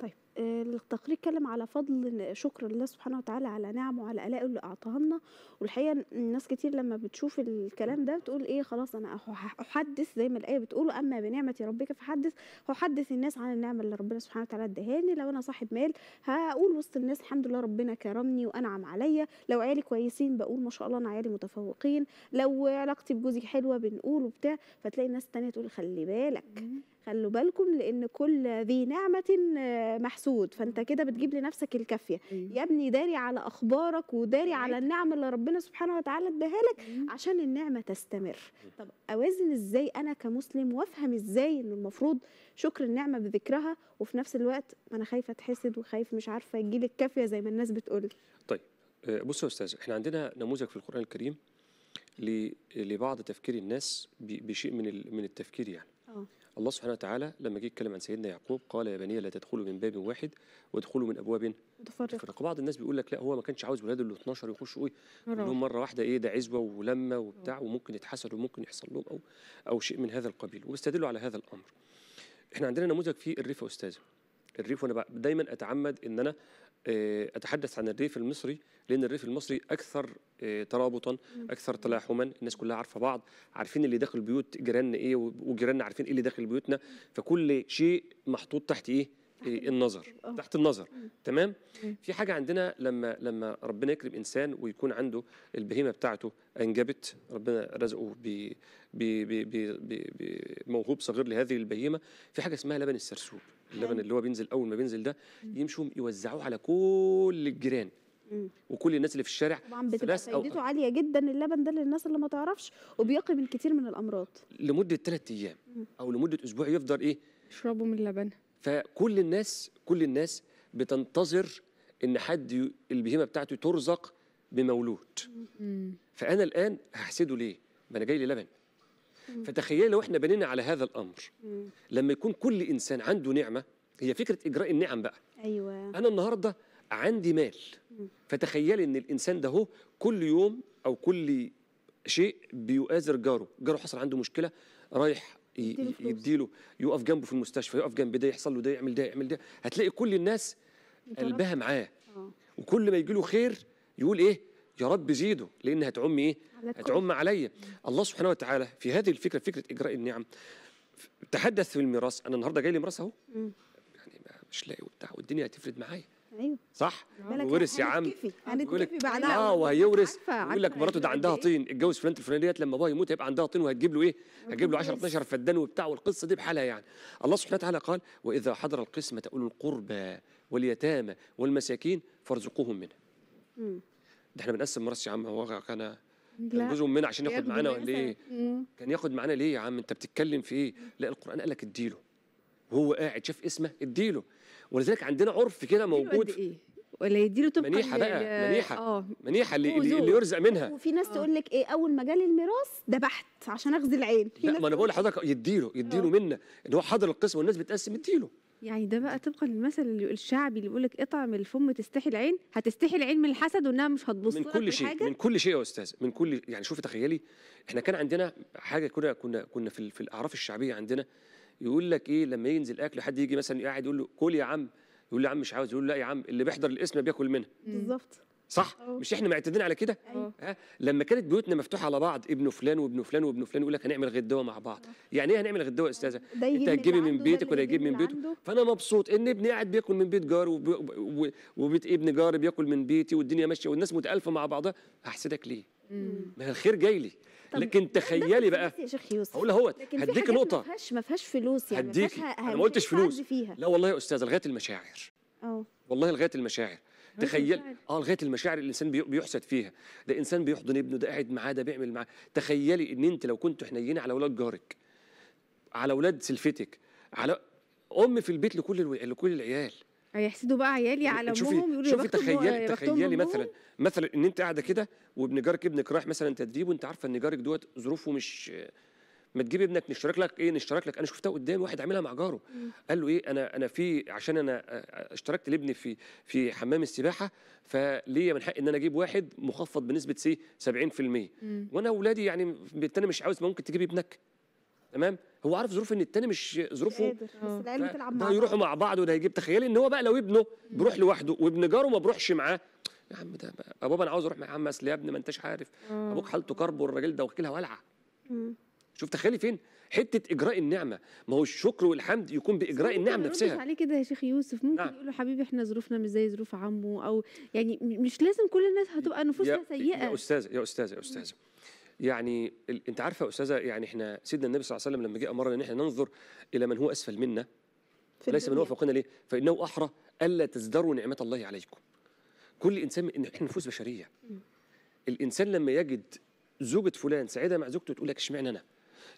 Bye. التقرير اتكلم على فضل شكر الله سبحانه وتعالى على نعمه وعلى آلائه اللي أعطاها لنا والحقيقة الناس كتير لما بتشوف الكلام ده بتقول إيه خلاص أنا أحدث زي ما الآية بتقول أما بنعمة ربك فحدث هحدث الناس عن النعمة اللي ربنا سبحانه وتعالى ادهاني لو أنا صاحب مال هقول وسط الناس الحمد لله ربنا كرمني وأنعم عليا لو عيالي كويسين بقول ما شاء الله أنا عيالي متفوقين لو علاقتي بجوزي حلوة بنقول وبتاع فتلاقي ناس تانية تقول خلي بالك خلوا بالكم لأن كل ذي نعمة آه، محسوبه مبسوط فانت كده بتجيب لنفسك الكافيه إمم. يا ابني داري على اخبارك وداري على النعم اللي ربنا سبحانه وتعالى اداها لك إمم. عشان النعمه تستمر إمم. طب اوازن ازاي انا كمسلم وافهم ازاي ان المفروض شكر النعمه بذكرها وفي نفس الوقت ما انا خايفه اتحسد وخايف مش عارفه يجي لي الكافيه زي ما الناس بتقول طيب آه، بص يا استاذ احنا عندنا نموذج في القران الكريم لبعض تفكير الناس بشيء من من التفكير يعني أوه. الله سبحانه وتعالى لما جه يتكلم عن سيدنا يعقوب قال يا بني لا تدخلوا من باب واحد وادخلوا من ابواب متفرقه بعض الناس بيقول لك لا هو ما كانش عاوز ولاده ال 12 يخشوا ايه كلهم مره واحده ايه ده عزوه ولمه وبتاع وممكن يتحسدوا وممكن يحصل لهم او او شيء من هذا القبيل وبيستدلوا على هذا الامر احنا عندنا نموذج في يا استاذه الريف وانا دايما اتعمد ان انا آه، اتحدث عن الريف المصري لان الريف المصري اكثر آه، ترابطا اكثر تلاحما الناس كلها عارفه بعض عارفين اللي داخل بيوت جيراننا ايه وجيراننا عارفين ايه اللي داخل بيوتنا فكل شيء محطوط تحت ايه إيه، النظر تحت النظر تمام في حاجه عندنا لما لما ربنا يكرم انسان ويكون عنده البهيمه بتاعته انجبت ربنا رزقه بموهوب صغير لهذه البهيمه في حاجه اسمها لبن السرسوب اللبن اللي هو بينزل اول ما بينزل ده يمشوا يوزعوه على كل الجيران وكل الناس اللي في الشارع طبعا بتبقى فايدته أو... عاليه جدا اللبن ده للناس اللي ما تعرفش وبيقي من كتير من الامراض لمده ثلاث ايام او لمده اسبوع يفضل ايه يشربوا من اللبن فكل الناس كل الناس بتنتظر ان حد البهيمه بتاعته ترزق بمولود فانا الان هحسده ليه ما انا جاي لي لبن فتخيل لو احنا بنينا على هذا الامر لما يكون كل انسان عنده نعمه هي فكره اجراء النعم بقى ايوه انا النهارده عندي مال فتخيل ان الانسان ده هو كل يوم او كل شيء بيؤازر جاره جاره حصل عنده مشكله رايح يديله يقف جنبه في المستشفى يقف جنب ده يحصل له ده يعمل ده يعمل ده هتلاقي كل الناس قلبها معاه اه. وكل ما يجي له خير يقول ايه يا رب زيده لان هتعم ايه هتعم عليا الله سبحانه وتعالى في هذه الفكره فكره اجراء النعم تحدث في الميراث انا النهارده جاي لي ميراث اهو يعني مش لاقي وبتاع والدنيا هتفرد معايا ايوه صح ورث يا عم يقول لك بعدها اه وهيورث يقول لك مراته ده عندها إيه. طين اتجوز فلان الفلانيه لما بابا يموت هيبقى عندها طين وهتجيب له ايه؟ هتجيب له 10 12 فدان وبتاع والقصه دي بحالها يعني الله سبحانه وتعالى قال واذا حضر القسمه اولو القربى واليتامى والمساكين فارزقوهم منها ده احنا بنقسم ميراث يا عم هو كان جوز جزء عشان ياخد معانا ولا ايه؟ كان ياخد معانا ليه يا عم انت بتتكلم في ايه؟ لا القران قال لك اديله وهو قاعد شاف اسمه اديله ولذلك عندنا عرف كده موجود إيه؟ ولا يديله طبقا منيحه بقى منيحه اه منيحه اللي, اللي يرزق منها وفي ناس آه. تقول لك ايه اول مجال الميراث ده بحت عشان اخذ العين لا ما انا بقول لحضرتك يديله يديله آه. منه ان هو حاضر القسم والناس بتقسم اديله يعني ده بقى طبقا للمثل الشعبي اللي بيقول لك اطعم الفم تستحي العين هتستحي العين من الحسد وانها مش هتبص من كل شيء من كل شيء يا استاذ من كل يعني شوفي تخيلي احنا كان عندنا حاجه كنا كنا كنا في, في الاعراف الشعبيه عندنا يقول لك ايه لما ينزل اكل حد يجي مثلا قاعد يقول له كل يا عم يقول لي يا عم مش عاوز يقول له لا يا عم اللي بيحضر القسمه بياكل منها بالظبط صح أوه. مش احنا معتدين على كده أيوة. ها لما كانت بيوتنا مفتوحه على بعض ابن فلان وابن فلان وابن فلان يقول لك هنعمل غدوه مع بعض أوه. يعني ايه هنعمل غدوه يا استاذه يعني انت هتجيبي من بيتك ولا يجيب من بيته فانا مبسوط ان ابني قاعد بياكل من بيت جار وبيت ابن جار بياكل من بيتي والدنيا ماشيه والناس متالفه مع بعضها هحسدك ليه ما الخير جاي لي لكن تخيلي بقى يا شيخ يوسف اقول اهوت هديك نقطه ما فيهاش ما فيهاش فلوس يعني هديك ما قلتش فلوس لا والله يا استاذه لغايه المشاعر اه والله لغايه المشاعر تخيل اه لغايه المشاعر اللي الانسان بيحسد فيها ده انسان بيحضن ابنه ده قاعد معاه ده بيعمل معاه تخيلي ان انت لو كنت حنينه على اولاد جارك على اولاد سلفتك على ام في البيت لكل الو... لكل العيال هيحسدوا بقى عيالي على امهم يقولوا شوفي تخيلي تخيلي مثلا مثلا ان انت قاعده كده وابن جارك ابنك رايح مثلا تدريب وانت عارفه ان جارك دوت ظروفه مش ما تجيب ابنك نشترك لك ايه نشترك لك انا شفتها قدامي واحد عاملها مع جاره قال له ايه انا انا في عشان انا اشتركت لابني في في حمام السباحه فليا من حق ان انا اجيب واحد مخفض بنسبه سي 70% وانا اولادي يعني بالتالي مش عاوز ممكن تجيب ابنك تمام هو عارف ظروف ان التاني مش ظروفه بس اه. العيال بتلعب مع بعض هيروحوا مع بعض وده هيجيب تخيلي ان هو بقى لو ابنه بيروح لوحده وابن جاره ما بيروحش معاه يا عم ده بقى. بابا انا عاوز اروح مع عم اصل يا ابني ما انتش عارف اه. ابوك حالته كرب والراجل ده وكيلها ولعه شوف تخيلي فين حته اجراء النعمه ما هو الشكر والحمد يكون باجراء النعم نفسها عليه كده يا شيخ يوسف ممكن نعم. له حبيبي احنا ظروفنا مش زي ظروف عمه او يعني مش لازم كل الناس هتبقى نفوسها سيئه يا استاذ يا استاذ يا استاذ يعني انت عارفه يا استاذه يعني احنا سيدنا النبي صلى الله عليه وسلم لما جاء امرنا ان احنا ننظر الى من هو اسفل منا ليس من هو فوقنا ليه؟ فانه احرى الا تزدروا نعمه الله عليكم. كل انسان من احنا نفوس بشريه. الانسان لما يجد زوجة فلان سعيدة مع زوجته تقول لك اشمعنى انا؟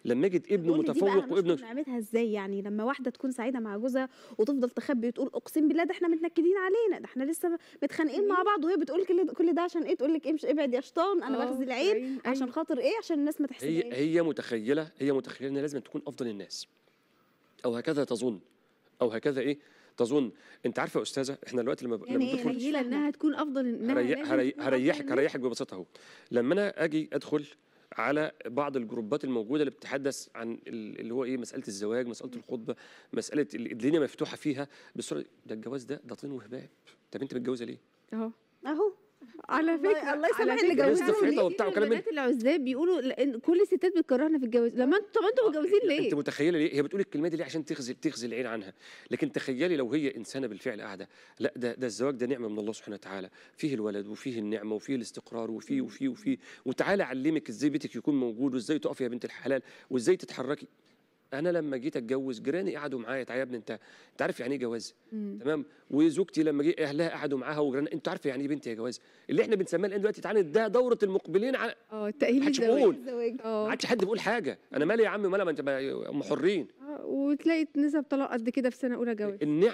لما اجد ابنه متفوق وابنه نعملها ازاي يعني لما واحده تكون سعيده مع جوزها وتفضل تخبي وتقول اقسم بالله ده احنا متنكدين علينا ده احنا لسه متخانقين مع طيب. بعض وهي بتقول كل كل ده عشان ايه تقول لك امشي ابعد يا شطان انا باخذ آه، العين طيب، أيوة. عشان خاطر ايه عشان الناس ما تحسبش هي هي متخيله هي متخيله ان لازم تكون افضل الناس او هكذا تظن او هكذا ايه تظن انت عارفه يا استاذه احنا دلوقتي لما يعني لما تدخل إيه انها تكون افضل انها هريحك هريحك ببساطه اهو لما انا اجي ادخل على بعض الجروبات الموجوده اللي بتتحدث عن اللي هو ايه مساله الزواج مساله الخطبه مساله الدنيا مفتوحه فيها بصوره ده الجواز ده ده طين وهباب طب انت متجوزه ليه؟ اهو اهو على فكره الله يسامح اللي جوزوهم وبتاع وكلام البنات العزاب بيقولوا لأن كل الستات بتكرهنا في الجواز لما انتوا طب انتوا آه، متجوزين ليه؟ انت متخيله ليه؟ هي بتقول الكلمه دي ليه عشان تخزي تخزي العين عنها لكن تخيلي لو هي انسانه بالفعل قاعده لا ده ده الزواج ده نعمه من الله سبحانه وتعالى فيه الولد وفيه النعمه وفيه الاستقرار وفيه وفيه وفيه وتعالى علمك ازاي بيتك يكون موجود وازاي تقفي يا بنت الحلال وازاي تتحركي انا لما جيت اتجوز جيراني قعدوا معايا تعالى يا ابني انت انت عارف يعني ايه جواز تمام وزوجتي لما جه اهلها قعدوا معاها وجيران انت عارف يعني ايه بنتي يا جواز اللي احنا بنسميه الان دلوقتي تعالى ده دوره المقبلين على اه التاهيل الزواج ما آه. عادش حد بيقول حاجه انا مالي يا عم مالي ما انت هم حرين آه، وتلاقي نسب طلاق قد كده في سنه اولى جواز النعم